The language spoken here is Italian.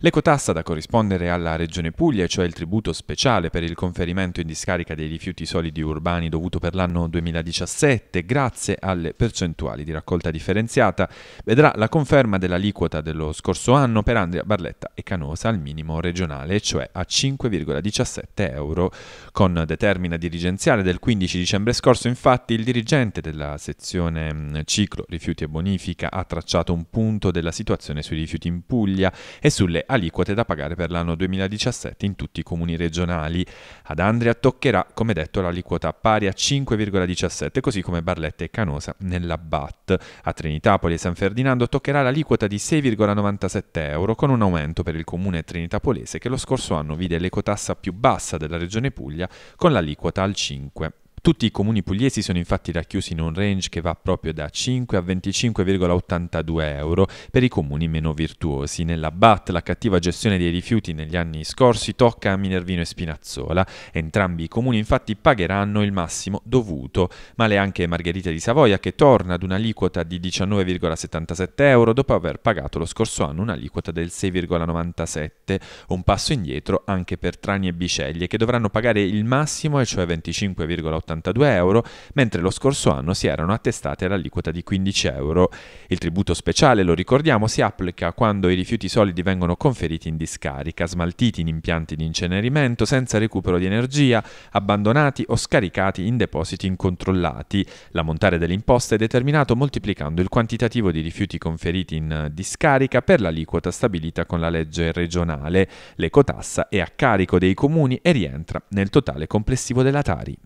L'ecotassa da corrispondere alla Regione Puglia, cioè il tributo speciale per il conferimento in discarica dei rifiuti solidi urbani dovuto per l'anno 2017, grazie alle percentuali di raccolta differenziata, vedrà la conferma dell'aliquota dello scorso anno per Andrea Barletta e Canosa al minimo regionale, cioè a 5,17 euro. Con determina dirigenziale del 15 dicembre scorso, infatti, il dirigente della sezione ciclo rifiuti e bonifica ha tracciato un punto della situazione sui rifiuti in Puglia e sulle aliquote da pagare per l'anno 2017 in tutti i comuni regionali. Ad Andria toccherà, come detto, l'aliquota pari a 5,17, così come Barletta e Canosa nella BAT. A Trinitapoli e San Ferdinando toccherà l'aliquota di 6,97 euro, con un aumento per il comune trinitapolese che lo scorso anno vide l'ecotassa più bassa della regione Puglia, con l'aliquota al 5. Tutti i comuni pugliesi sono infatti racchiusi in un range che va proprio da 5 a 25,82 euro per i comuni meno virtuosi. Nella BAT la cattiva gestione dei rifiuti negli anni scorsi tocca a Minervino e Spinazzola. Entrambi i comuni infatti pagheranno il massimo dovuto. Male anche Margherita di Savoia che torna ad un'aliquota di 19,77 euro dopo aver pagato lo scorso anno un'aliquota del 6,97. Un passo indietro anche per Trani e Biceglie che dovranno pagare il massimo, e cioè 25,82 82 euro, mentre lo scorso anno si erano attestate all'aliquota di 15 euro. Il tributo speciale, lo ricordiamo, si applica quando i rifiuti solidi vengono conferiti in discarica, smaltiti in impianti di incenerimento senza recupero di energia, abbandonati o scaricati in depositi incontrollati. L'ammontare dell'imposta è determinato moltiplicando il quantitativo di rifiuti conferiti in discarica per l'aliquota stabilita con la legge regionale. L'ecotassa è a carico dei comuni e rientra nel totale complessivo della Tari.